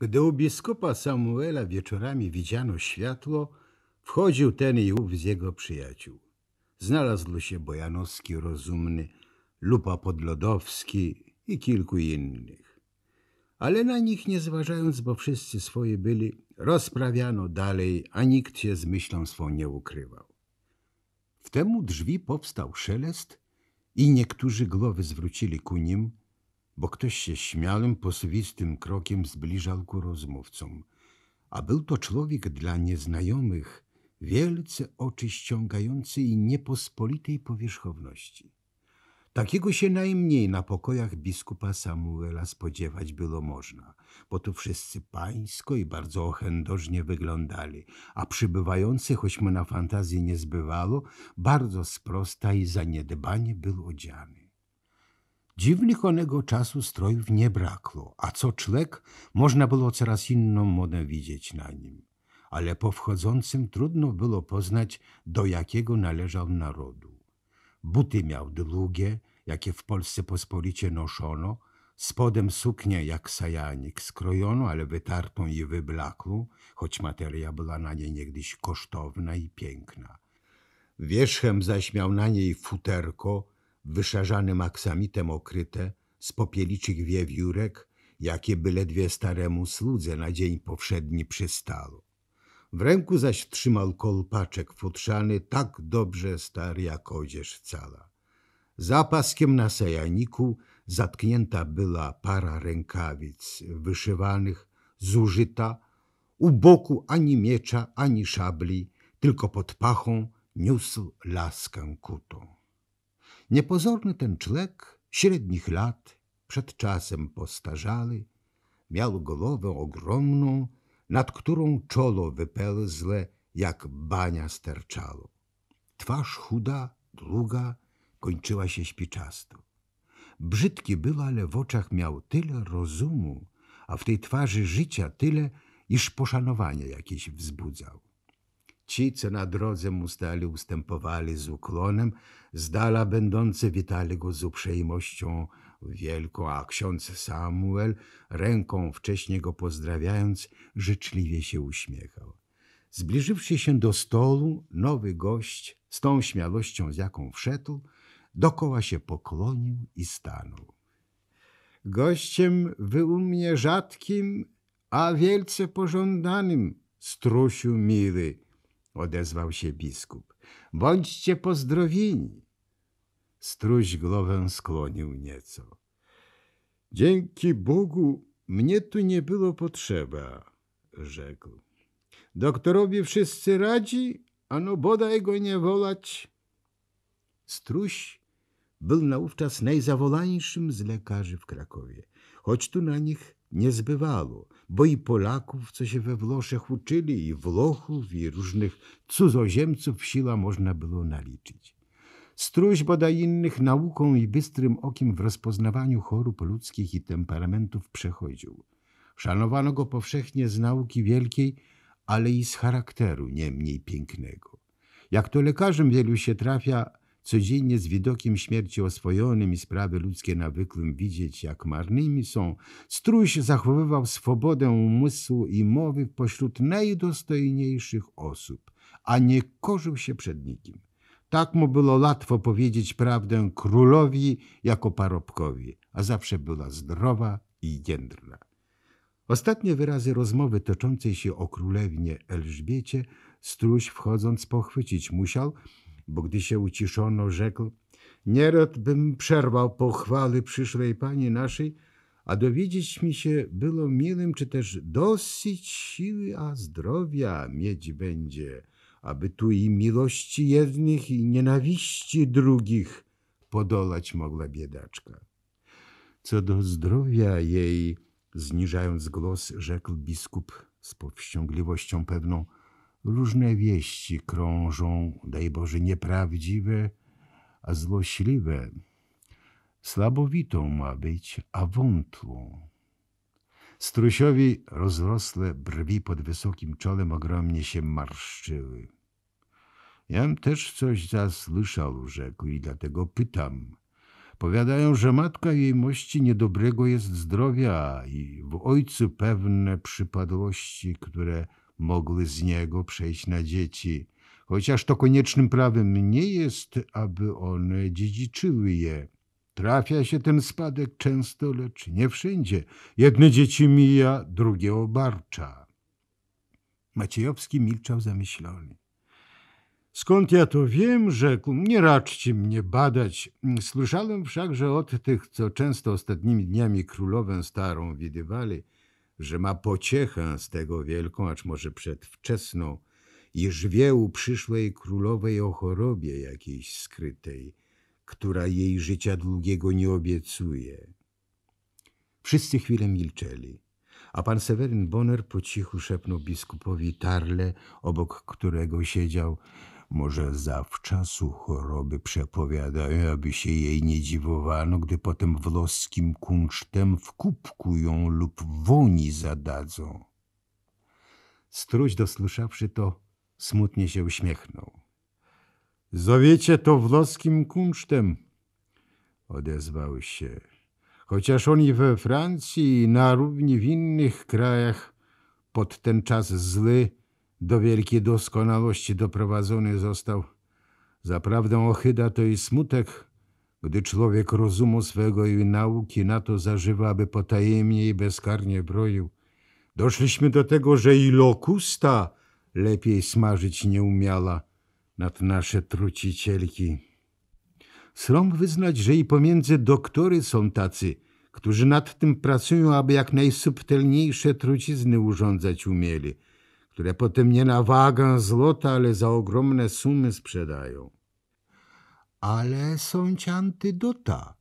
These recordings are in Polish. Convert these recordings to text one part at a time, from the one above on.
Gdy u biskupa Samuela wieczorami widziano światło, wchodził ten i ów z jego przyjaciół. Znalazł się Bojanowski rozumny, Lupa Podlodowski i kilku innych. Ale na nich nie zważając, bo wszyscy swoje byli, rozprawiano dalej, a nikt się z myślą swą nie ukrywał. Wtemu drzwi powstał szelest i niektórzy głowy zwrócili ku nim – bo ktoś się śmiałym, posuwistym krokiem zbliżał ku rozmówcom, a był to człowiek dla nieznajomych wielce oczy ściągający i niepospolitej powierzchowności. Takiego się najmniej na pokojach biskupa Samuela spodziewać było można, bo tu wszyscy pańsko i bardzo ochędożnie wyglądali, a przybywający, choć mu na fantazji nie zbywało, bardzo sprosta i zaniedbanie był odziany. Dziwnych onego czasu strojów nie brakło, a co czlek, można było coraz inną modę widzieć na nim. Ale po wchodzącym trudno było poznać, do jakiego należał narodu. Buty miał długie, jakie w Polsce pospolicie noszono, spodem suknię jak sajanik skrojono, ale wytartą i wyblakłą, choć materia była na niej niegdyś kosztowna i piękna. Wierzchem zaś miał na niej futerko, wyszarzanym aksamitem okryte, z popieliczych wiewiórek, jakie byle dwie staremu słudze na dzień powszedni przystało. W ręku zaś trzymał kolpaczek futrzany, tak dobrze stary jak odzież cala. Za paskiem na sejaniku zatknięta była para rękawic wyszywanych, zużyta, u boku ani miecza, ani szabli, tylko pod pachą niósł laskę kutą. Niepozorny ten człek, średnich lat, przed czasem postarzały, miał głowę ogromną, nad którą czolo wypełzle, jak bania sterczało. Twarz chuda, długa, kończyła się śpiczasto. Brzydki był, ale w oczach miał tyle rozumu, a w tej twarzy życia tyle, iż poszanowanie jakieś wzbudzał. Ci, co na drodze mu stali, ustępowali z uklonem, z dala będący witali go z uprzejmością wielką, a ksiądz Samuel, ręką wcześniej go pozdrawiając, życzliwie się uśmiechał. Zbliżywszy się do stołu, nowy gość, z tą śmiałością, z jaką wszedł, dokoła się poklonił i stanął. Gościem wy u mnie rzadkim, a wielce pożądanym, strusiu miły, odezwał się biskup. Bądźcie pozdrowieni. Struś głowę skłonił nieco. Dzięki Bogu mnie tu nie było potrzeba, rzekł. Doktorowi wszyscy radzi, ano bodaj go nie wolać. Struś był naówczas najzawolańszym z lekarzy w Krakowie, choć tu na nich nie zbywało, bo i Polaków, co się we Włoszech uczyli, i Włochów, i różnych cudzoziemców siła można było naliczyć. Struś bodaj innych nauką i bystrym okiem w rozpoznawaniu chorób ludzkich i temperamentów przechodził. Szanowano go powszechnie z nauki wielkiej, ale i z charakteru nie mniej pięknego. Jak to lekarzem wielu się trafia, codziennie z widokiem śmierci oswojonym i sprawy ludzkie nawykłym widzieć, jak marnymi są, Struś zachowywał swobodę umysłu i mowy pośród najdostojniejszych osób, a nie korzył się przed nikim. Tak mu było łatwo powiedzieć prawdę królowi jako parobkowi, a zawsze była zdrowa i jędrna. Ostatnie wyrazy rozmowy toczącej się o królewnie Elżbiecie Struś wchodząc pochwycić musiał, bo gdy się uciszono, rzekł Nierad bym przerwał pochwały przyszłej Pani naszej, a dowiedzieć mi się było miłym, czy też dosyć siły, a zdrowia mieć będzie, aby tu i miłości jednych, i nienawiści drugich podolać mogła biedaczka. Co do zdrowia jej, zniżając głos, rzekł biskup z powściągliwością pewną – Różne wieści krążą, daj Boże, nieprawdziwe, a złośliwe. Słabowitą ma być, a wątłą. Strusiowi rozrosłe brwi pod wysokim czolem ogromnie się marszczyły. Jam też coś zasłyszał, rzekł i dlatego pytam. Powiadają, że matka jej mości niedobrego jest zdrowia i w ojcu pewne przypadłości, które mogły z niego przejść na dzieci, chociaż to koniecznym prawem nie jest, aby one dziedziczyły je. Trafia się ten spadek często, lecz nie wszędzie. Jedne dzieci mija, drugie obarcza. Maciejowski milczał zamyślony. Skąd ja to wiem, rzekł, nie raczcie mnie badać. Słyszałem wszakże od tych, co często ostatnimi dniami królowę starą widywali – że ma pociechę z tego wielką, acz może przedwczesną, wie u przyszłej królowej o chorobie jakiejś skrytej, która jej życia długiego nie obiecuje. Wszyscy chwilę milczeli, a pan Seweryn Bonner po cichu szepnął biskupowi Tarle, obok którego siedział, może zawczasu choroby przepowiadają, aby się jej nie dziwowano, gdy potem włoskim kunsztem w kubku ją lub woni zadadzą. Struś dosłyszawszy to, smutnie się uśmiechnął. Zowiecie to włoskim kunsztem, odezwał się. Chociaż oni we Francji i na równi w innych krajach pod ten czas zły do wielkiej doskonałości doprowadzony został. Zaprawdę ochyda to i smutek, gdy człowiek rozumu swego i nauki na to zażywa, aby potajemnie i bezkarnie broił. Doszliśmy do tego, że i lokusta lepiej smażyć nie umiała nad nasze trucicielki. Srom wyznać, że i pomiędzy doktory są tacy, którzy nad tym pracują, aby jak najsubtelniejsze trucizny urządzać umieli – które potem nie na wagę złota, ale za ogromne sumy sprzedają. Ale są ci antydota,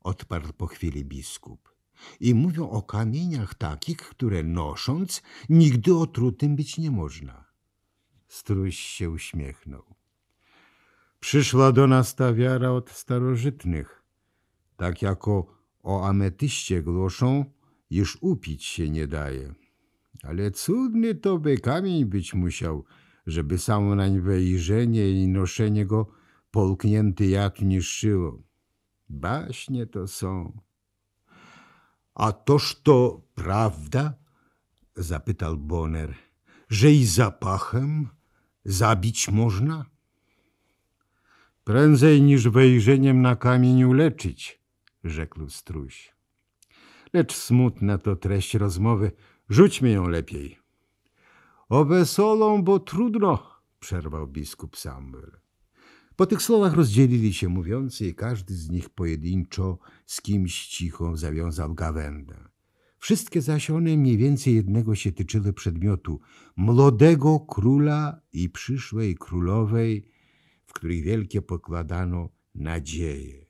odparł po chwili biskup. I mówią o kamieniach takich, które nosząc nigdy otrutym być nie można. Struś się uśmiechnął. Przyszła do nas ta wiara od starożytnych, tak jako o ametyście głoszą, iż upić się nie daje ale cudny to by kamień być musiał, żeby samo nań wejrzenie i noszenie go polknięty jak niszczyło. Baśnie to są. A toż to prawda? zapytał Boner, że i zapachem zabić można? Prędzej niż wejrzeniem na kamień uleczyć, rzekł struś. Lecz smutna to treść rozmowy, Rzućmy ją lepiej. O bo trudno, przerwał biskup Samuel. Po tych słowach rozdzielili się mówiący i każdy z nich pojedynczo z kimś cicho zawiązał gawędę. Wszystkie zaś one mniej więcej jednego się tyczyły przedmiotu młodego króla i przyszłej królowej, w których wielkie pokładano nadzieje.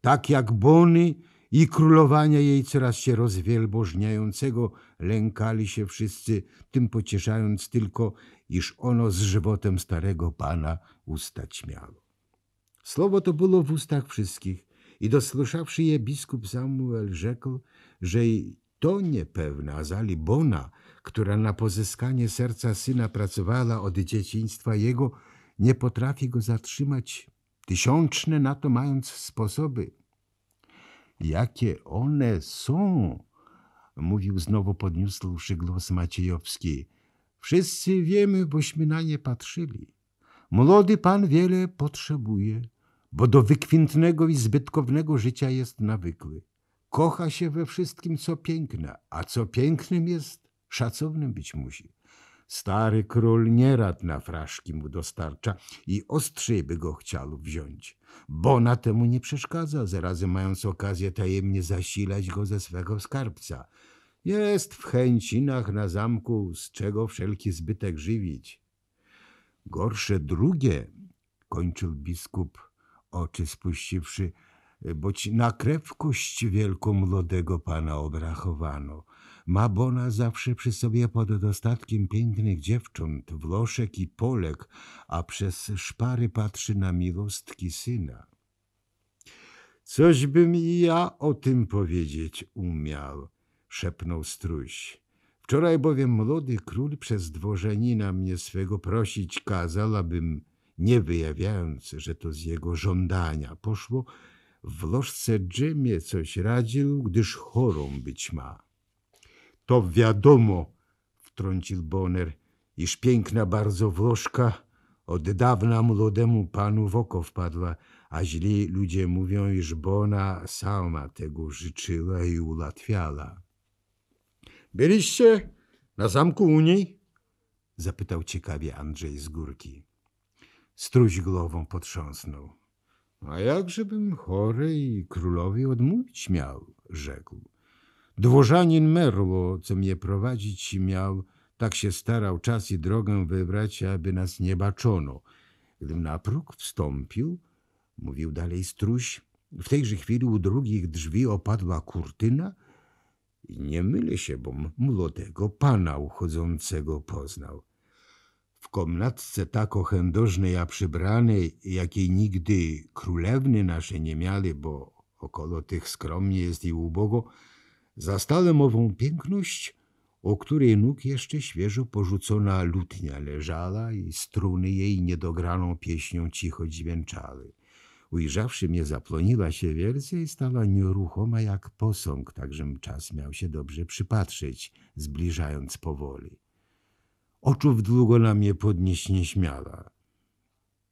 Tak jak Bony i królowania jej coraz się rozwielbożniającego lękali się wszyscy, tym pocieszając tylko, iż ono z żywotem starego pana ustać miało. Słowo to było w ustach wszystkich i dosłyszawszy je biskup Samuel rzekł, że to niepewna, a zali Bona, która na pozyskanie serca syna pracowała od dzieciństwa jego, nie potrafi go zatrzymać, tysiączne na to mając sposoby – Jakie one są! Mówił znowu, podniósłszy głos Maciejowski. Wszyscy wiemy, bośmy na nie patrzyli. Młody pan wiele potrzebuje, bo do wykwintnego i zbytkownego życia jest nawykły. Kocha się we wszystkim, co piękne, a co pięknym jest, szacownym być musi. Stary król nierad na fraszki mu dostarcza i ostrzej by go chciał wziąć. Bona temu nie przeszkadza, zarazem mając okazję tajemnie zasilać go ze swego skarbca. Jest w chęcinach na zamku, z czego wszelki zbytek żywić. Gorsze drugie, kończył biskup, oczy spuściwszy, boć na krewkość wielką młodego pana obrachowano. Ma Bona zawsze przy sobie pod dostatkiem pięknych dziewcząt, wloszek i polek, a przez szpary patrzy na milostki syna. Coś bym i ja o tym powiedzieć umiał, szepnął struś. Wczoraj bowiem młody król przez dworzenina mnie swego prosić kazał, abym, nie wyjawiając, że to z jego żądania poszło, w lożce Jimie coś radził, gdyż chorą być ma. To wiadomo, wtrącił Boner, iż piękna bardzo włoszka od dawna młodemu panu w oko wpadła, a źli ludzie mówią, iż Bona sama tego życzyła i ułatwiała. Byliście na zamku u niej? Zapytał ciekawie Andrzej z górki. Struś głową potrząsnął. A jakżebym chory i królowi odmówić miał, rzekł. Dworzanin merło, co mnie prowadzić miał, tak się starał czas i drogę wybrać, aby nas nie baczono. Gdym na próg wstąpił, mówił dalej struś, w tejże chwili u drugich drzwi opadła kurtyna i nie mylę się, bom młodego pana uchodzącego poznał. W komnatce tak ochędożnej a przybranej, jakiej nigdy królewny nasze nie miały, bo około tych skromnie jest i ubogo, zastałem ową piękność, o której nóg jeszcze świeżo porzucona lutnia leżała i struny jej niedograną pieśnią cicho dźwięczały. Ujrzawszy mnie, zaploniła się wielce i stała nieruchoma jak posąg, tak żem czas miał się dobrze przypatrzeć, zbliżając powoli oczów długo na mnie podnieść nie śmiała.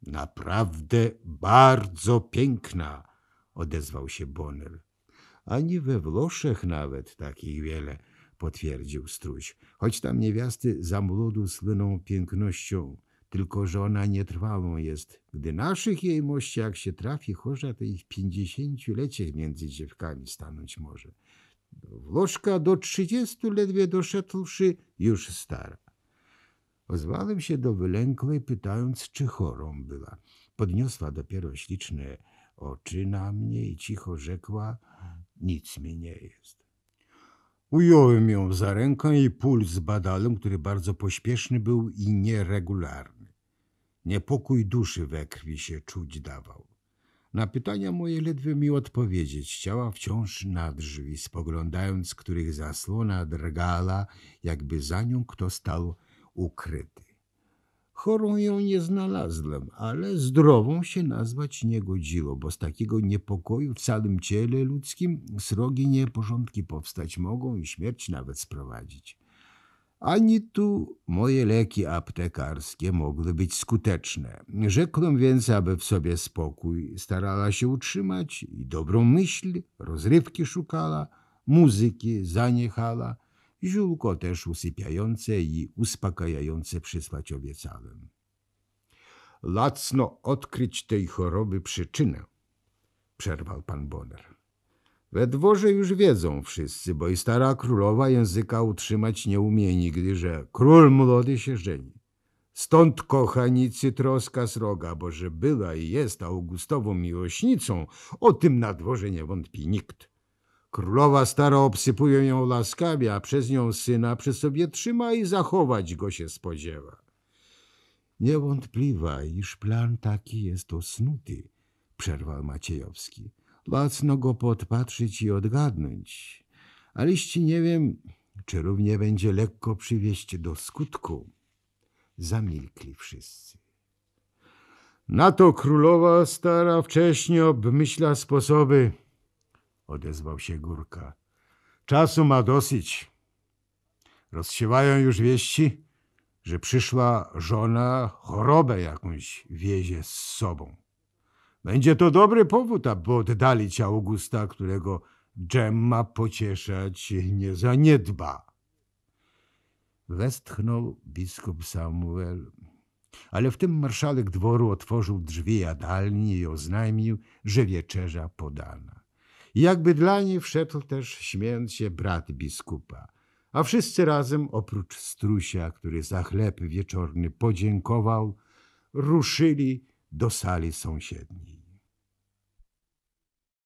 Naprawdę bardzo piękna, odezwał się Bonel. Ani we Włoszech nawet takich wiele, potwierdził Struś, choć tam niewiasty młodu słyną pięknością, tylko że ona nietrwałą jest. Gdy naszych jej mości, jak się trafi chorza, to ich pięćdziesięcioleciech między dziewkami stanąć może. Włoszka do trzydziestu ledwie doszedłszy już stara. Ozwałem się do wylękłej, pytając, czy chorą była. Podniosła dopiero śliczne oczy na mnie i cicho rzekła, nic mi nie jest. Ująłem ją za rękę i puls badalem, który bardzo pośpieszny był i nieregularny. Niepokój duszy we krwi się czuć dawał. Na pytania moje ledwie mi odpowiedzieć chciała wciąż na drzwi, spoglądając, których zasłona drgala, jakby za nią kto stał ukryty. Chorą ją nie znalazłem, ale zdrową się nazwać nie godziło, bo z takiego niepokoju w całym ciele ludzkim srogie nieporządki powstać mogą i śmierć nawet sprowadzić. Ani tu moje leki aptekarskie mogły być skuteczne. Rzekłem więc, aby w sobie spokój starała się utrzymać i dobrą myśl, rozrywki szukała, muzyki zaniechała ziółko też usypiające i uspokajające przysłać obiecałem. Lacno odkryć tej choroby przyczynę, przerwał pan Bonner. We dworze już wiedzą wszyscy, bo i stara królowa języka utrzymać nie umie nigdy, że król młody się żeni. Stąd, kochanicy, troska sroga, bo że była i jest Augustową miłośnicą, o tym na dworze nie wątpi nikt. Królowa stara obsypuje ją laskami, a przez nią syna przy sobie trzyma i zachować go się spodziewa. Niewątpliwa, iż plan taki jest osnuty, przerwał Maciejowski. Lacno go podpatrzyć i odgadnąć, Aliści nie wiem, czy równie będzie lekko przywieść do skutku. Zamilkli wszyscy. Na to królowa stara wcześniej obmyśla sposoby, odezwał się Górka. Czasu ma dosyć. Rozsiewają już wieści, że przyszła żona chorobę jakąś wiezie z sobą. Będzie to dobry powód, aby oddalić Augusta, którego ma pocieszać nie zaniedba. Westchnął biskup Samuel, ale w tym marszałek dworu otworzył drzwi jadalni i oznajmił, że wieczerza podana jakby dla niej wszedł też, śmiejąc się, brat biskupa. A wszyscy razem, oprócz strusia, który za chleb wieczorny podziękował, ruszyli do sali sąsiedniej.